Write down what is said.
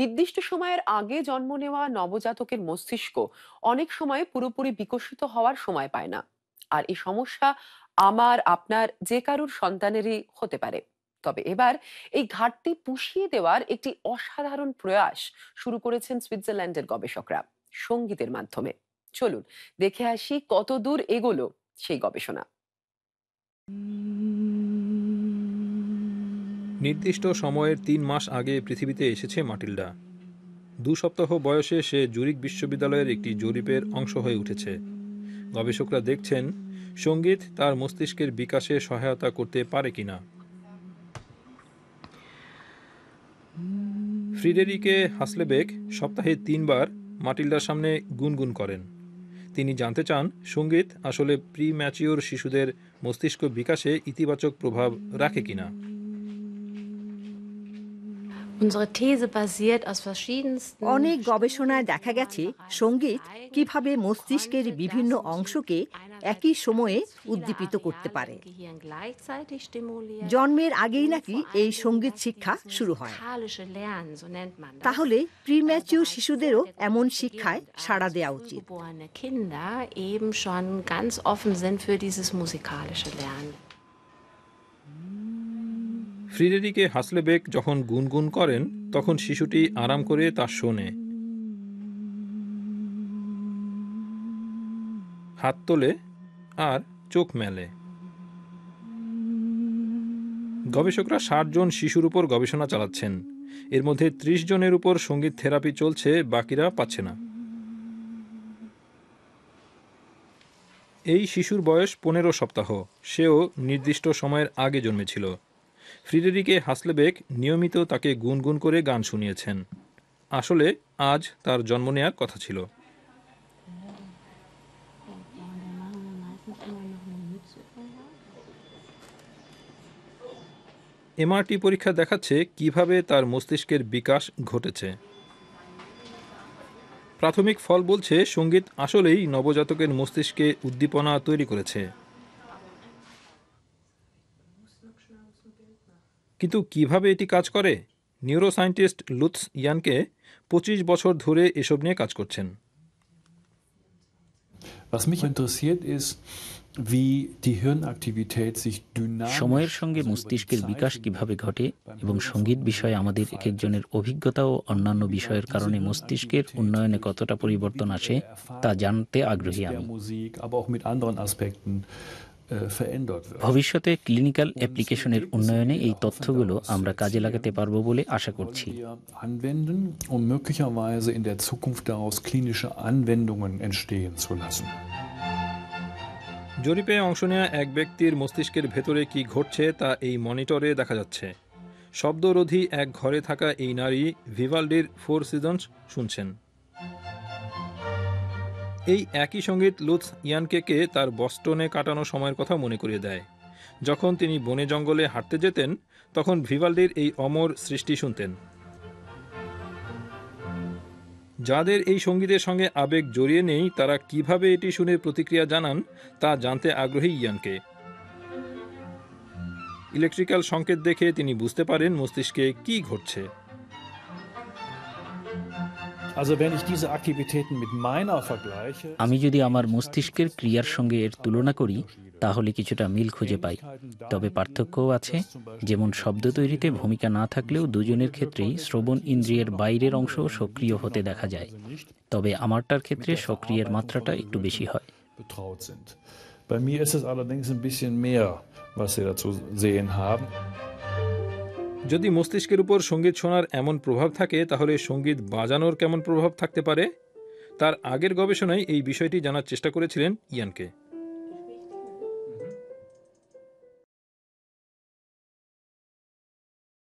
নির্দিষ্ট সময়ের আগে জন্ম নেওয়া নবজাতকের মস্তিষ্ক অনেক সময় পুরোপুরি বিকশিত হওয়ার সময় পায় না আর এই সমস্যা আমার আপনার যে কারুর সন্তানেরই হতে পারে তবে এবার এই ঘাটতি পুষিয়ে দেওয়ার একটি অসাধারণ প্রয়াস শুরু করেছেন সুইজারল্যান্ডের গবেষকরা সঙ্গীতের মাধ্যমে চলুন দেখে আসি কতদূর এগোলো সেই গবেষণা নির্দিষ্ট সময়ের তিন মাস আগে পৃথিবীতে এসেছে মাটিল্ডা দু সপ্তাহ বয়সে সে জুরিক বিশ্ববিদ্যালয়ের একটি জরিপের অংশ হয়ে উঠেছে গবেষকরা দেখছেন সঙ্গীত তার মস্তিষ্কের বিকাশে সহায়তা করতে পারে কিনা ফ্রিডেরিকে হাসলেবেক সপ্তাহে তিনবার মাটিল্ডার সামনে গুনগুন করেন তিনি জানতে চান সঙ্গীত আসলে প্রি ম্যাচিওর শিশুদের মস্তিষ্ক বিকাশে ইতিবাচক প্রভাব রাখে কিনা অনেক গবেষণায় দেখা গেছে সঙ্গীত কিভাবে মস্তিষ্কের বিভিন্ন অংশকে একই সময়ে উদ্দীপিত করতে পারে জন্মের আগেই নাকি এই সঙ্গীত শিক্ষা শুরু হয় তাহলে প্রিম্যাচিউর শিশুদেরও এমন শিক্ষায় সাড়া দেওয়া উচিত ফ্রিডেরিকে হাসলেবেক যখন গুনগুন করেন তখন শিশুটি আরাম করে তা শোনে হাত তোলে আর চোখ মেলে গবেষকরা ষাট জন শিশুর উপর গবেষণা চালাচ্ছেন এর মধ্যে ত্রিশ জনের উপর সঙ্গীত থেরাপি চলছে বাকিরা পাচ্ছে না এই শিশুর বয়স পনেরো সপ্তাহ সেও নির্দিষ্ট সময়ের আগে জন্মেছিল ফ্রিডেরিকে হাসলেবেক নিয়মিত তাকে গুনগুন করে গান শুনিয়েছেন আসলে আজ তার জন্ম নেয়ার কথা ছিল এমআরটি পরীক্ষা দেখাচ্ছে কিভাবে তার মস্তিষ্কের বিকাশ ঘটেছে প্রাথমিক ফল বলছে সঙ্গীত আসলেই নবজাতকের মস্তিষ্কে উদ্দীপনা তৈরি করেছে কিন্তু কিভাবে এটি কাজ করে নিউরোসায়েন্টিস্ট লুৎস ইয়ানকে পঁচিশ বছর ধরে এসব নিয়ে কাজ করছেন সময়ের সঙ্গে মস্তিষ্কের বিকাশ কিভাবে ঘটে এবং সঙ্গীত বিষয়ে আমাদের এক একজনের অভিজ্ঞতা ও অন্যান্য বিষয়ের কারণে মস্তিষ্কের উন্নয়নে কতটা পরিবর্তন আসে তা জানতে আগ্রহী আমি ভবিষ্যতে ক্লিনিক্যাল অ্যাপ্লিকেশনের উন্নয়নে এই তথ্যগুলো আমরা কাজে লাগাতে পারবো বলে আশা করছি um জরিপে অংশ নেওয়া এক ব্যক্তির মস্তিষ্কের ভেতরে কি ঘটছে তা এই মনিটরে দেখা যাচ্ছে শব্দরোধী এক ঘরে থাকা এই নারী ভিভাল্ডির ফোর সিজনস শুনছেন এই একই সঙ্গীত লুৎস ইয়ানকেকে তার বস্টনে কাটানো সময়ের কথা মনে করিয়ে দেয় যখন তিনি বনে জঙ্গলে হাঁটতে যেতেন তখন ভিভাল্ডির এই অমর সৃষ্টি শুনতেন যাদের এই সঙ্গীতের সঙ্গে আবেগ জড়িয়ে নেই তারা কিভাবে এটি শুনে প্রতিক্রিয়া জানান তা জানতে আগ্রহী ইয়ানকে ইলেকট্রিক্যাল সংকেত দেখে তিনি বুঝতে পারেন মস্তিষ্কে কি ঘটছে আমি যদি আমার মস্তিষ্কের ক্রিয়ার সঙ্গে এর তুলনা করি তাহলে কিছুটা মিল খুঁজে পাই তবে পার্থক্যও আছে যেমন শব্দ তৈরিতে ভূমিকা না থাকলেও দুজনের ক্ষেত্রেই শ্রবণ ইন্দ্রিয়ের বাইরের অংশ সক্রিয় হতে দেখা যায় তবে আমারটার ক্ষেত্রে সক্রিয়ের মাত্রাটা একটু বেশি হয় Bei mir ist es allerdings ein bisschen mehr, was Sie dazu sehen haben. যদি মস্তিষ্কের উপর সঙ্গীত শোনার এমন প্রভাব থাকে তাহলে সঙ্গীত বাজানোর কেমন প্রভাব থাকতে পারে তার আগের গবেষণায় এই বিষয়টি জানার চেষ্টা করেছিলেন ইয়ানকে